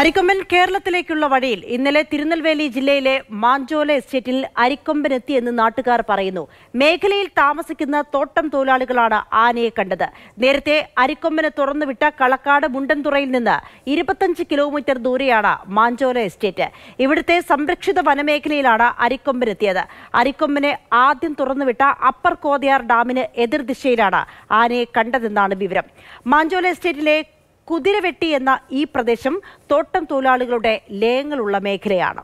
അരിക്കൊമ്പൻ കേരളത്തിലേക്കുള്ള വഴിയിൽ ഇന്നലെ തിരുനെൽവേലി ജില്ലയിലെ മാഞ്ചോല എസ്റ്റേറ്റിൽ എത്തിയെന്ന് നാട്ടുകാർ പറയുന്നു മേഖലയിൽ താമസിക്കുന്ന തോട്ടം തൊഴിലാളികളാണ് ആനയെ കണ്ടത് നേരത്തെ അരിക്കൊമ്പനെ തുറന്നുവിട്ട കളക്കാട് മുണ്ടൻതുറയിൽ നിന്ന് ഇരുപത്തഞ്ച് കിലോമീറ്റർ ദൂരെയാണ് മാഞ്ചോല എസ്റ്റേറ്റ് ഇവിടുത്തെ സംരക്ഷിത വനമേഖലയിലാണ് അരിക്കൊമ്പനെത്തിയത് അരിക്കൊമ്പനെ ആദ്യം തുറന്നുവിട്ട അപ്പർ കോതയാർ ഡാമിന് എതിർദിശയിലാണ് ആനയെ കണ്ടതെന്നാണ് വിവരം മാഞ്ചോല എസ്റ്റേറ്റിലെ കുതിരവെട്ടി എന്ന ഈ പ്രദേശം തോട്ടം തൊഴിലാളികളുടെ ലയങ്ങളുള്ള മേഖലയാണ്